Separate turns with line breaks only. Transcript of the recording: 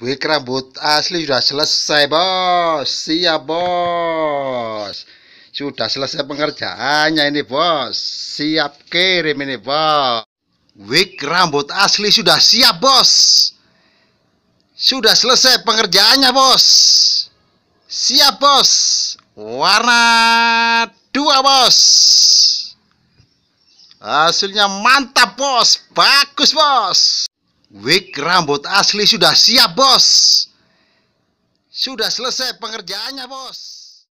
Wig rambut asli sudah selesai bos siap bos sudah selesai pengerjaannya ini bos siap kirim ini bos wig rambut asli sudah siap bos sudah selesai pengerjaannya bos siap bos warna dua bos hasilnya mantap bos bagus bos Wig rambut asli sudah siap, bos. Sudah selesai pengerjaannya, bos.